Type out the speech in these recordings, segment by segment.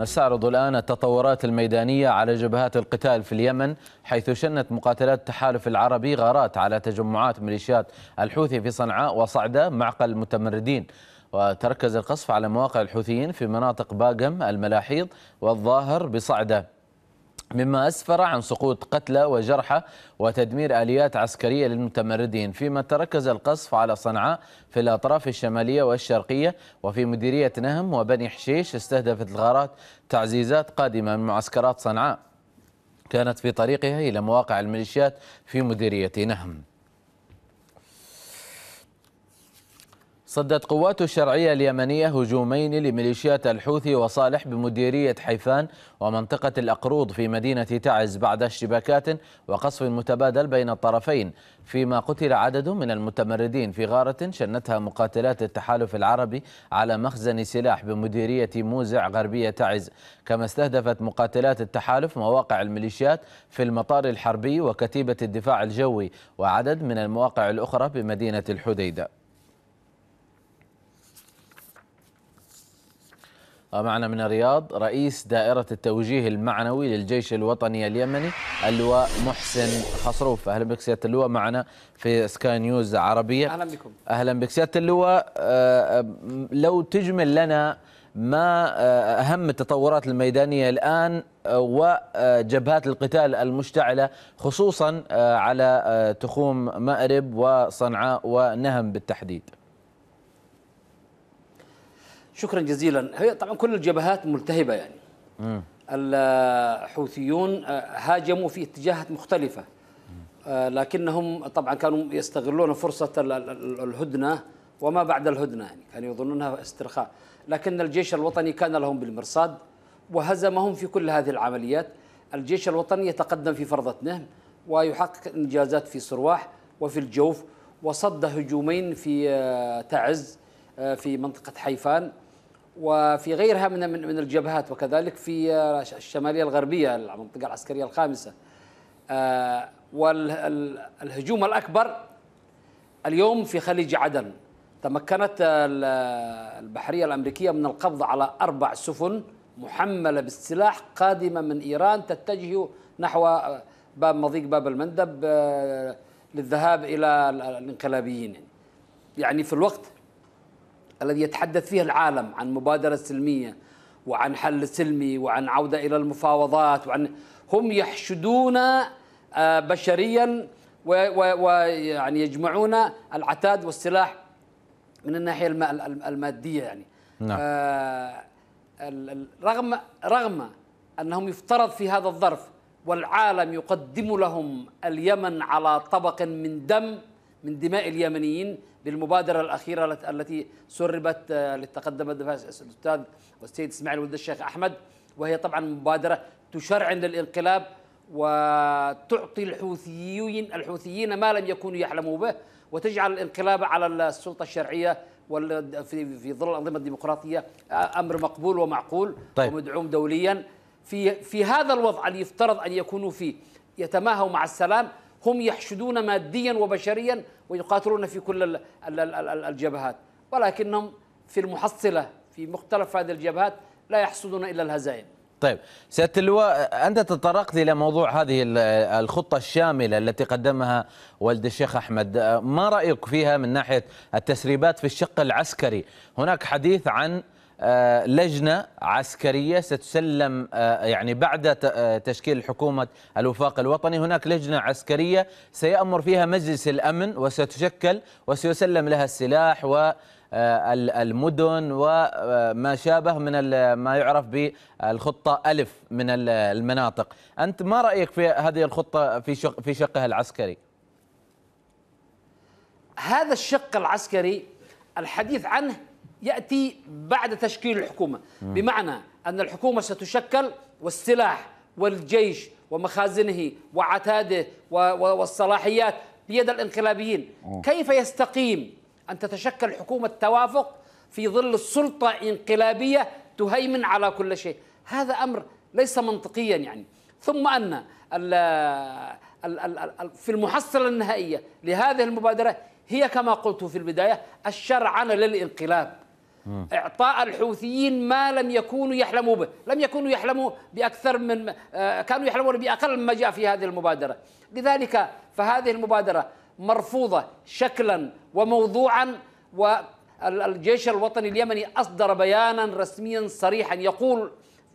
نستعرض الآن التطورات الميدانية على جبهات القتال في اليمن حيث شنت مقاتلات التحالف العربي غارات على تجمعات ميليشيات الحوثي في صنعاء وصعدة معقل المتمردين وتركز القصف على مواقع الحوثيين في مناطق باقم الملاحيض والظاهر بصعدة مما أسفر عن سقوط قتلى وجرحى وتدمير آليات عسكرية للمتمردين فيما تركز القصف على صنعاء في الأطراف الشمالية والشرقية وفي مديرية نهم وبني حشيش استهدفت الغارات تعزيزات قادمة من معسكرات صنعاء كانت في طريقها إلى مواقع الميليشيات في مديرية نهم صدت قوات الشرعية اليمنية هجومين لميليشيات الحوثي وصالح بمديرية حيفان ومنطقة الأقروض في مدينة تعز بعد اشتباكات وقصف متبادل بين الطرفين فيما قتل عدد من المتمردين في غارة شنتها مقاتلات التحالف العربي على مخزن سلاح بمديرية موزع غربية تعز كما استهدفت مقاتلات التحالف مواقع الميليشيات في المطار الحربي وكتيبة الدفاع الجوي وعدد من المواقع الأخرى بمدينة الحديدة معنا من الرياض رئيس دائرة التوجيه المعنوي للجيش الوطني اليمني اللواء محسن خصروف أهلا بك سيادة اللواء معنا في سكاي نيوز عربية أهلا بكم أهلا بك سيادة اللواء آه، آه، لو تجمل لنا ما آه، أهم التطورات الميدانية الآن وجبهات القتال المشتعلة خصوصا على تخوم مأرب وصنعاء ونهم بالتحديد شكرا جزيلا هي طبعا كل الجبهات ملتهبه يعني الحوثيون آه، هاجموا في اتجاهات مختلفه آه، لكنهم طبعا كانوا يستغلون فرصه الهدنه وما بعد الهدنه يعني كانوا يظنونها استرخاء لكن الجيش الوطني كان لهم بالمرصاد وهزمهم في كل هذه العمليات الجيش الوطني يتقدم في فرضتنه ويحقق انجازات في سرواح وفي الجوف وصد هجومين في آه، تعز في منطقه حيفان وفي غيرها من من الجبهات وكذلك في آه، الشماليه الغربيه المنطقه العسكريه الخامسه آه، والهجوم الاكبر اليوم في خليج عدن تمكنت آه، البحريه الامريكيه من القبض على اربع سفن محمله بالسلاح قادمه من ايران تتجه نحو باب مضيق باب المندب للذهاب الى الانقلابيين يعني في الوقت الذي يتحدث فيه العالم عن مبادرة سلمية وعن حل سلمي وعن عودة إلى المفاوضات وعن هم يحشدون آه، بشريا ويعني يجمعون العتاد والسلاح من الناحية المادية يعني نعم. آه، رغم رغم أنهم يفترض في هذا الظرف والعالم يقدم لهم اليمن على طبق من دم من دماء اليمنيين بالمبادرة الأخيرة التي سربت آه، للتقدم تقدمت الأستاذ والسيد إسماعيل ولد الشيخ أحمد وهي طبعا مبادرة تشرعن للإنقلاب وتعطي الحوثيين الحوثيين ما لم يكونوا يحلموا به وتجعل الانقلاب على السلطه الشرعيه في في ظل الانظمه الديمقراطيه آه، امر مقبول ومعقول طيب. ومدعوم دوليا في في هذا الوضع اللي يفترض ان يكونوا فيه يتماهوا مع السلام هم يحشدون ماديا وبشريا ويقاتلون في كل الجبهات ولكنهم في المحصلة في مختلف هذه الجبهات لا يحصدون إلا الهزائم طيب سياده اللواء انت تطرقت الى موضوع هذه الخطه الشامله التي قدمها والد الشيخ احمد ما رايك فيها من ناحيه التسريبات في الشق العسكري هناك حديث عن آه، لجنه عسكريه ستسلم آه، يعني بعد آه، تشكيل حكومه الوفاق الوطني هناك لجنه عسكريه سيامر فيها مجلس الامن وستشكل وسيسلم لها السلاح و المدن وما شابه من ما يعرف بالخطة ألف من المناطق أنت ما رأيك في هذه الخطة في شق في شقها العسكري هذا الشق العسكري الحديث عنه ياتي بعد تشكيل الحكومه بمعنى ان الحكومه ستشكل والسلاح والجيش ومخازنه وعتاده والصلاحيات بيد الانقلابيين كيف يستقيم ان تتشكل حكومه توافق في ظل السلطه انقلابيه تهيمن على كل شيء هذا امر ليس منطقيا يعني ثم ان في المحصله النهائيه لهذه المبادره هي كما قلت في البدايه الشرعنه للانقلاب اعطاء الحوثيين ما لم يكونوا يحلموا به، لم يكونوا يحلموا باكثر من آه، كانوا يحلمون باقل ما جاء في هذه المبادره، لذلك فهذه المبادره مرفوضه شكلا وموضوعا والجيش الوطني اليمني اصدر بيانا رسميا صريحا يقول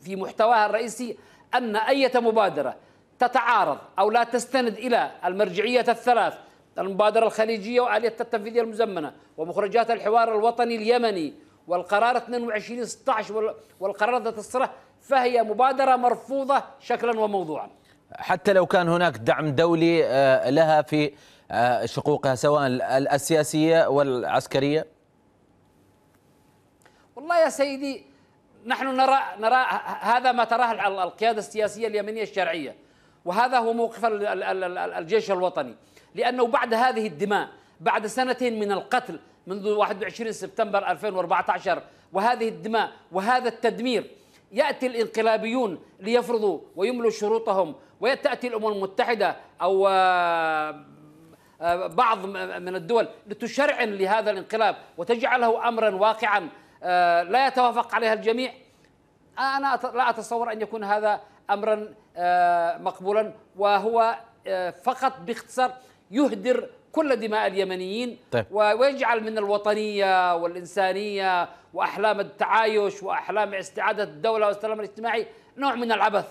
في محتواها الرئيسي ان اي مبادره تتعارض او لا تستند الى المرجعيه الثلاث المبادره الخليجيه واليه التنفيذيه المزمنه ومخرجات الحوار الوطني اليمني والقرار 22 16 والقرار ذات الصلة فهي مبادرة مرفوضة شكلا وموضوعا حتى لو كان هناك دعم دولي آه، لها في آه، شقوقها سواء السياسية والعسكرية والله يا سيدي نحن نرى نرى هذا ما تراه القيادة السياسية اليمنية الشرعية وهذا هو موقف الجيش الوطني لأنه بعد هذه الدماء بعد سنتين من القتل منذ 21 سبتمبر 2014 وهذه الدماء وهذا التدمير يأتي الانقلابيون ليفرضوا ويملوا شروطهم وتأتي الأمم المتحدة أو آه، آه، بعض من الدول لتشرعن لهذا الانقلاب وتجعله أمرا واقعا آه، لا يتوافق عليها الجميع أنا لا أتصور أن يكون هذا أمرا مقبولا وهو فقط باختصار يهدر كل دماء اليمنيين طيب. ويجعل من الوطنية والإنسانية وأحلام التعايش وأحلام استعادة الدولة والسلام الاجتماعي نوع من العبث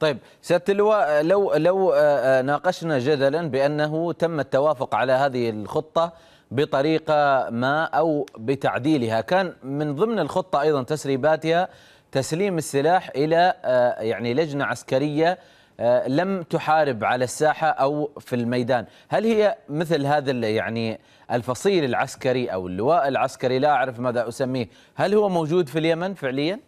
طيب سياده اللواء لو لو آه، آه، ناقشنا جدلا بانه تم التوافق على هذه الخطه بطريقه ما او بتعديلها كان من ضمن الخطه ايضا تسريباتها تسليم السلاح الى آه، يعني لجنه عسكريه آه، لم تحارب على الساحة أو في الميدان هل هي مثل هذا يعني الفصيل العسكري أو اللواء العسكري لا أعرف ماذا أسميه هل هو موجود في اليمن فعليا؟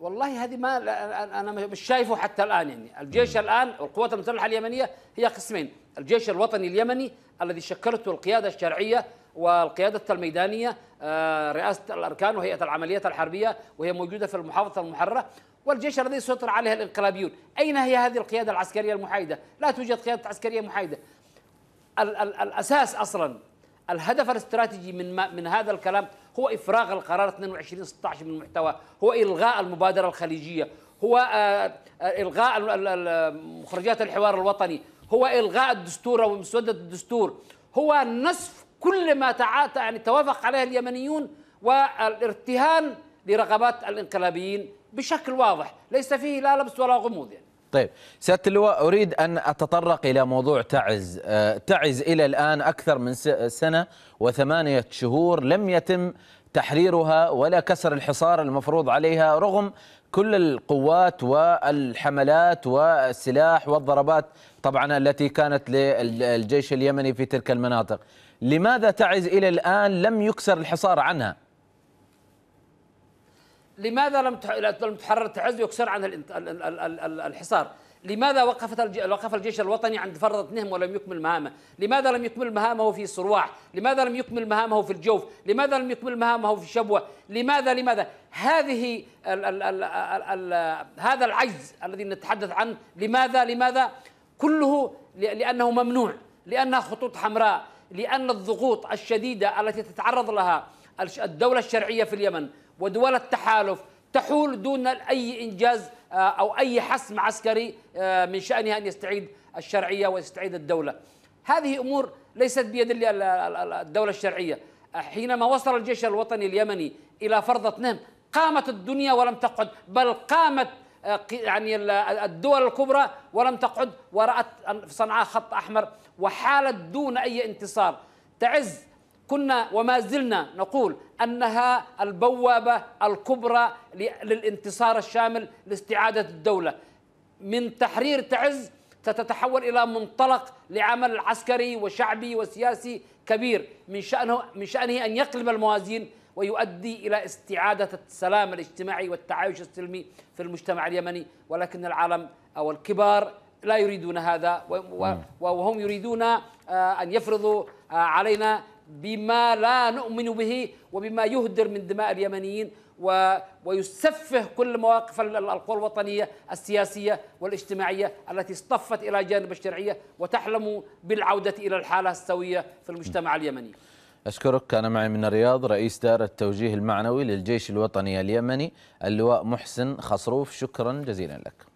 والله هذه ما انا مش شايفه حتى الان يعني الجيش الان والقوات المسلحه اليمنيه هي قسمين الجيش الوطني اليمني الذي شكلته القياده الشرعيه والقيادة الميدانية آه، رئاسة الأركان وهيئة العمليات الحربية وهي موجودة في المحافظة المحررة والجيش الذي سيطر عليه الانقلابيون أين هي هذه القيادة العسكرية المحايدة؟ لا توجد قيادة عسكرية محايدة ال ال الأساس أصلا الهدف الاستراتيجي من ما من هذا الكلام هو افراغ القرار 22-16 من المحتوى هو الغاء المبادره الخليجيه هو آه، آه، الغاء مخرجات الحوار الوطني هو الغاء الدستور ومسوده الدستور هو نصف كل ما تعاطى يعني توافق عليه اليمنيون والارتهان لرغبات الانقلابيين بشكل واضح ليس فيه لا لبس ولا غموض يعني طيب سياده اللواء اريد ان اتطرق الى موضوع تعز آه، تعز الى الان اكثر من سنه وثمانيه شهور لم يتم تحريرها ولا كسر الحصار المفروض عليها رغم كل القوات والحملات والسلاح والضربات طبعا التي كانت للجيش اليمني في تلك المناطق لماذا تعز إلى الآن لم يكسر الحصار عنها لماذا لم لم تحرر تعز يكسر عنها الحصار لماذا وقفت وقف الجيش الوطني عند فرضة نهم ولم يكمل مهامه؟ لماذا لم يكمل مهامه في صرواح؟ لماذا لم يكمل مهامه في الجوف؟ لماذا لم يكمل مهامه في شبوة؟ لماذا لماذا؟ هذه ال ال ال ال ال هذا العجز الذي نتحدث عنه لماذا لماذا؟ كله لأنه ممنوع، لأنها خطوط حمراء، لأن الضغوط الشديدة التي تتعرض لها الدولة الشرعية في اليمن ودول التحالف تحول دون أي إنجاز آه، أو أي حسم عسكري آه، من شأنها أن يستعيد الشرعية ويستعيد الدولة هذه أمور ليست بيد الدولة الشرعية حينما وصل الجيش الوطني اليمني إلى فرضة نهم قامت الدنيا ولم تقعد بل قامت يعني الدول الكبرى ولم تقعد ورأت في صنعاء خط أحمر وحالت دون أي انتصار تعز كنا وما زلنا نقول أنها البوابة الكبرى للانتصار الشامل لاستعادة الدولة من تحرير تعز ستتحول إلى منطلق لعمل عسكري وشعبي وسياسي كبير من شأنه, من شأنه أن يقلب الموازين ويؤدي إلى استعادة السلام الاجتماعي والتعايش السلمي في المجتمع اليمني ولكن العالم أو الكبار لا يريدون هذا وهم يريدون آه، أن يفرضوا آه، علينا بما لا نؤمن به وبما يهدر من دماء اليمنيين و... ويسفه كل مواقف القوى الوطنيه السياسيه والاجتماعيه التي اصطفت الى جانب الشرعيه وتحلم بالعوده الى الحاله السويه في المجتمع اليمني أشكرك كان معي من الرياض رئيس دائرة التوجيه المعنوي للجيش الوطني اليمني اللواء محسن خصروف شكرا جزيلا لك